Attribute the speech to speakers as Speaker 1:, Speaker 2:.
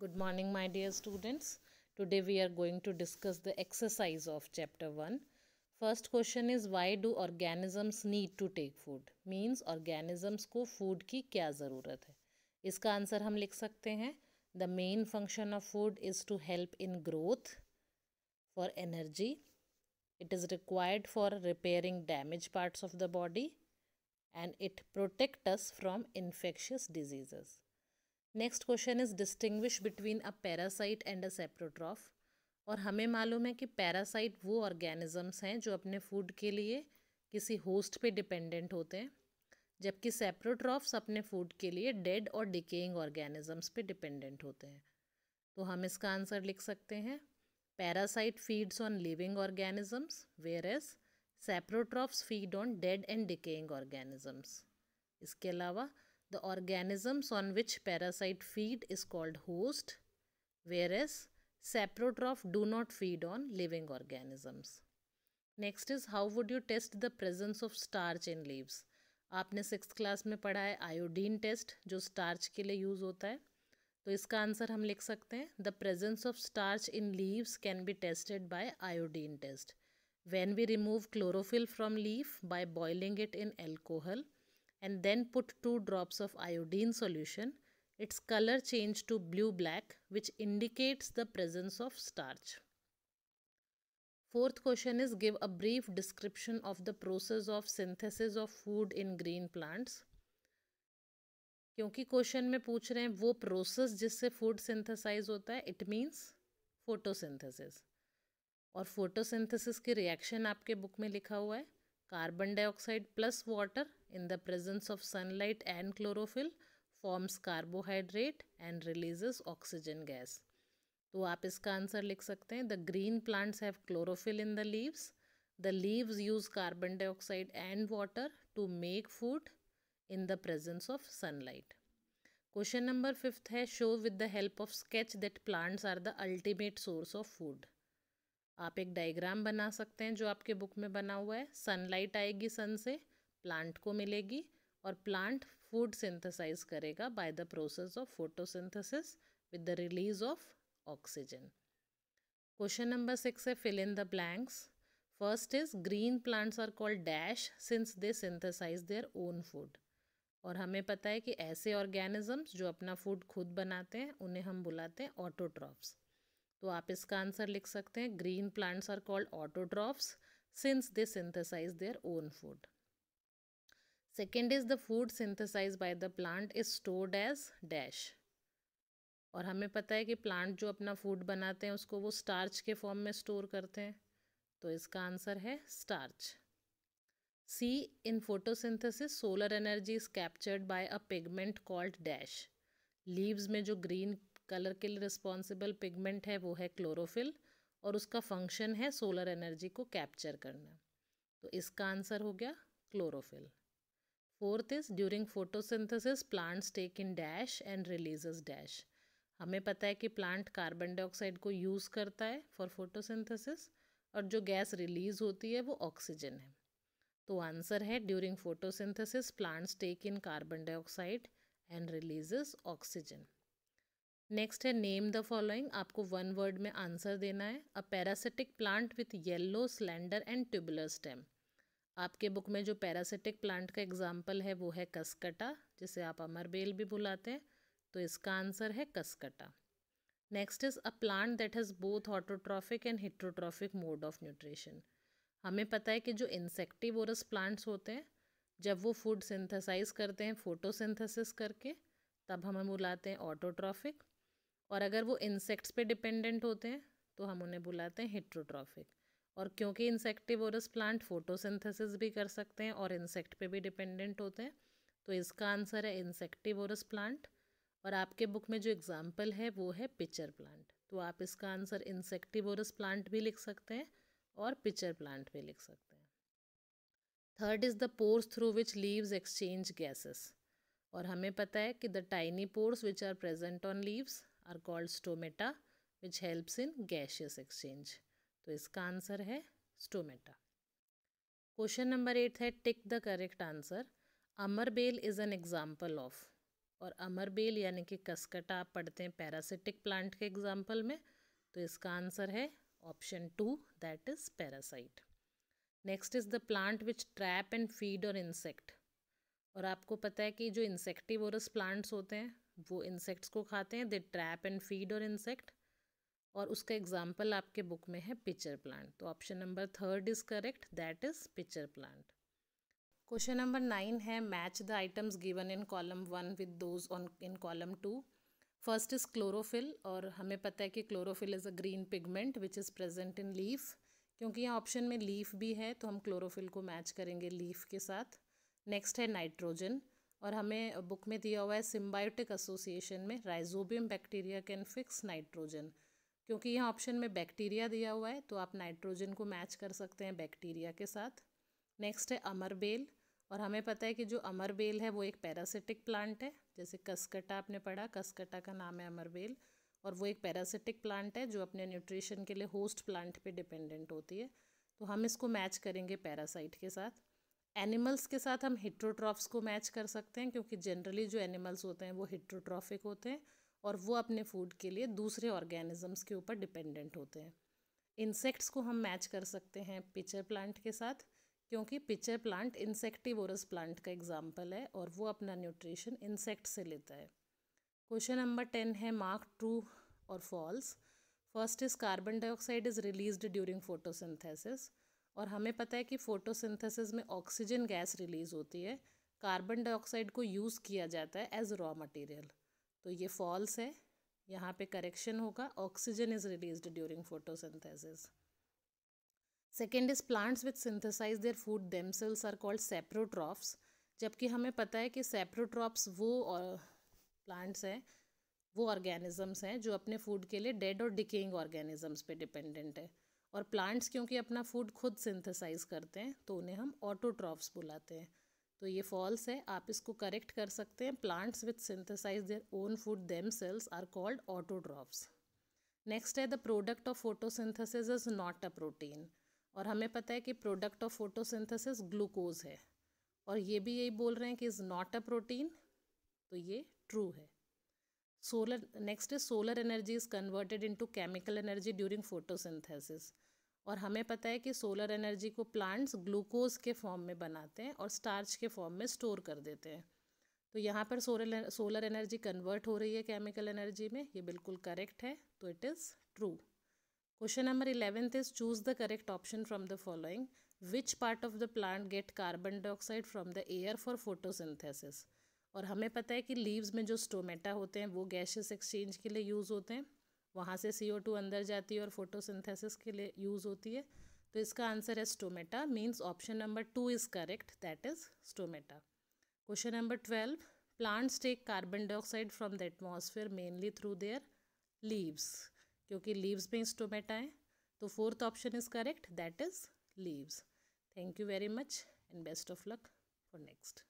Speaker 1: Good morning my dear students. Today we are going to discuss the exercise of chapter 1. First question is why do organisms need to take food? Means organisms को food की क्या ज़रूरत है इसका answer हम लिख सकते हैं The main function of food is to help in growth for energy. It is required for repairing damaged parts of the body and it protect us from infectious diseases. Next question is distinguish between a parasite and a saprotroph और हमें मालूम है कि parasite वो organisms हैं जो अपने food के लिए किसी होस्ट पे डिपेंडेंट होते हैं जबकि सेप्रोट्रॉफ्स अपने फूड के लिए डेड और डिकेइंग ऑर्गेनिजम्स पे डिपेंडेंट होते हैं तो हम इसका आंसर लिख सकते हैं parasite feeds on living organisms whereas saprotrophs feed on dead and decaying organisms इसके अलावा The organisms on which parasite feed is called host, whereas saprotroph do not feed on living organisms. Next is how would you test the presence of starch in leaves आपने six class में पढ़ा है iodine test जो starch के लिए use होता है तो इसका आंसर हम लिख सकते हैं the presence of starch in leaves can be tested by iodine test when we remove chlorophyll from leaf by boiling it in alcohol and then put 2 drops of iodine solution. Its color changed to blue-black which indicates the presence of starch. Fourth question is give a brief description of the process of synthesis of food in green plants. क्योंकि question में पूछ रहे हैं वो process जिससे food synthesize होता है it means photosynthesis और फोटोसिंथेसिस की रिएक्शन आपके बुक में लिखा हुआ है carbon dioxide plus water in the presence of sunlight and chlorophyll forms carbohydrate and releases oxygen gas. तो आप इसका आंसर लिख सकते हैं the green plants have chlorophyll in the leaves the leaves use carbon dioxide and water to make food in the presence of sunlight question number fifth है show with the help of sketch that plants are the ultimate source of food आप एक diagram बना सकते हैं जो आपके book में बना हुआ है सनलाइट आएगी सन से प्लांट को मिलेगी और प्लांट फूड सिंथेसाइज करेगा by the process of photosynthesis with the release of oxygen question number six है fill in the blanks first is green plants are called dash since they synthesize their own food और हमें पता है कि ऐसे organisms जो अपना food खुद बनाते हैं उन्हें हम बुलाते हैं ऑटोट्रॉप्स तो आप इसका आंसर लिख सकते हैं green plants are called autotrophs since they synthesize their own food second is the food synthesize by the plant is stored as dash और हमें पता है कि प्लांट जो अपना फूड बनाते हैं उसको वो स्टार्च के फॉर्म में स्टोर करते हैं तो इसका आंसर है starch C in photosynthesis solar energy is captured by a pigment called dash leaves में जो ग्रीन कलर के लिए रिस्पॉन्सिबल पिगमेंट है वो है क्लोरोफिल और उसका फंक्शन है सोलर एनर्जी को कैप्चर करना तो इसका आंसर हो गया chlorophyll fourth is during photosynthesis plants take in dash and releases dash हमें पता है कि प्लांट कार्बन डाइऑक्साइड को यूज़ करता है फॉर फोटोसिंथेसिस और जो गैस रिलीज होती है वो ऑक्सीजन है तो आंसर है during photosynthesis plants take in carbon dioxide and releases oxygen next है नेम द फॉलोइंग आपको वन वर्ड में आंसर देना है a parasitic plant with yellow slender and tubular stem आपके बुक में जो पैरासिटिक प्लांट का एग्जाम्पल है वो है कसकटा जिसे आप अमरबेल भी बुलाते हैं तो इसका आंसर है cuscuta next is a plant that has both autotrophic and heterotrophic mode of nutrition हमें पता है कि जो इंसेक्टिवोरस प्लांट्स होते हैं जब वो फूड सिंथेसाइज करते हैं फोटोसिंथेसिस करके तब हमें बुलाते हैं ऑटोट्रॉफिक और अगर वो इंसेक्ट्स पे डिपेंडेंट होते हैं तो हम उन्हें बुलाते हैं हिट्रोट्रॉफिक और क्योंकि इंसेक्टिवोरस प्लांट फोटोसिंथेसिस भी कर सकते हैं और इंसेक्ट पे भी डिपेंडेंट होते हैं तो इसका आंसर है इंसेक्टिवोरस प्लांट और आपके बुक में जो एग्जाम्पल है वो है पिचर प्लांट तो आप इसका आंसर इंसेक्टिवोरस प्लांट भी लिख सकते हैं और पिचर प्लांट भी लिख सकते हैं third is the pores through which leaves exchange gases और हमें पता है कि the tiny pores which are present on leaves are called stomata which helps in gaseous exchange तो इसका आंसर है स्टोमेटा क्वेश्चन नंबर एट है tick the correct answer amarbel is an example of और अमरबेल यानी कि कसकटा आप पढ़ते हैं पैरासिटिक प्लांट के एग्जाम्पल में तो इसका आंसर है option two that is parasite next is the plant which trap and feed और इंसेक्ट और आपको पता है कि जो इंसेक्टिवोरस प्लांट्स होते हैं वो इंसेक्ट्स को खाते हैं दे ट्रैप एंड फीड और इंसेक्ट और उसका एग्जाम्पल आपके बुक में है पिक्चर प्लांट तो option number third is correct that is pitcher plant question number nine है match the items given in column one with those on in column two first is chlorophyll और हमें पता है कि chlorophyll is a green pigment which is present in leaf क्योंकि यहाँ option में leaf भी है तो हम क्लोरोफिल को मैच करेंगे लीफ के साथ नेक्स्ट है नाइट्रोजन और हमें बुक में दिया हुआ है सिम्बायोटिक एसोसिएशन में rhizobium bacteria can fix nitrogen क्योंकि यहाँ ऑप्शन में बैक्टीरिया दिया हुआ है तो आप नाइट्रोजन को मैच कर सकते हैं बैक्टीरिया के साथ नेक्स्ट है अमरबेल और हमें पता है कि जो अमरबेल है वो एक पैरासिटिक प्लांट है जैसे कसकटा आपने पढ़ा कसकटा का नाम है अमरबेल और वो एक पैरासिटिक प्लांट है जो अपने न्यूट्रिशन के लिए होस्ट प्लांट पे डिपेंडेंट होती है तो हम इसको मैच करेंगे पैरासाइट के साथ एनिमल्स के साथ हम हिट्रोट्रॉफ्स को मैच कर सकते हैं क्योंकि जनरली जो एनिमल्स होते हैं वो हिट्रोट्रॉफिक होते हैं और वो अपने फूड के लिए दूसरे ऑर्गेनिजम्स के ऊपर डिपेंडेंट होते हैं इंसेक्ट्स को हम मैच कर सकते हैं पिचर प्लांट के साथ क्योंकि पिचर प्लांट इंसेक्टिवोरस प्लांट का एग्जाम्पल है और वो अपना न्यूट्रिशन इंसेक्ट से लेता है क्वेश्चन नंबर टेन है मार्क ट्रू और false first is carbon dioxide is released during photosynthesis और हमें पता है कि फोटोसिंथेसिस में ऑक्सीजन गैस रिलीज होती है कार्बन डाइऑक्साइड को यूज़ किया जाता है एज रॉ मटेरियल तो ये फॉल्स है यहाँ पे करेक्शन होगा oxygen is release during photosynthesis second is plants with synthesize their food themselves are called saprotrophs जबकि हमें पता है कि सेप्रोट्रॉप्स वो प्लांट्स हैं वो ऑर्गेनिजम्स हैं जो अपने फूड के लिए डेड और डिकेइंग ऑर्गेनिजम्स पे डिपेंडेंट है और प्लांट्स क्योंकि अपना फूड खुद सिंथेसाइज करते हैं तो उन्हें हम ऑटोट्रॉप्स बुलाते हैं तो ये फॉल्स है आप इसको करेक्ट कर सकते हैं plants with synthesize their own food themselves are called autotrophs next है the product of photosynthesis is not a protein और हमें पता है कि प्रोडक्ट ऑफ फोटोसिंथेसिस ग्लूकोज है और ये भी यही बोल रहे हैं कि इज़ नॉट अ प्रोटीन तो ये ट्रू है solar next is solar energy is converted into chemical energy during photosynthesis और हमें पता है कि सोलर एनर्जी को प्लांट्स ग्लूकोज के फॉर्म में बनाते हैं और स्टार्च के फॉर्म में स्टोर कर देते हैं तो यहाँ पर सोलर सोलर एनर्जी कन्वर्ट हो रही है केमिकल एनर्जी में ये बिल्कुल करेक्ट है तो it is true question number eleventh is choose the correct option from the following which part of the plant get carbon dioxide from the air for photosynthesis और हमें पता है कि लीव्स में जो स्टोमेटा होते हैं वो गैसेस एक्सचेंज के लिए यूज़ होते हैं वहाँ से सी अंदर जाती है और फोटोसिंथेसिस के लिए यूज़ होती है तो इसका आंसर है stomata means option number two is correct that is stomata question number twelve plants take carbon dioxide from the atmosphere mainly through their leaves क्योंकि लीव्स में स्टोमेटा है तो fourth option is correct that is leaves thank you very much and best of luck for next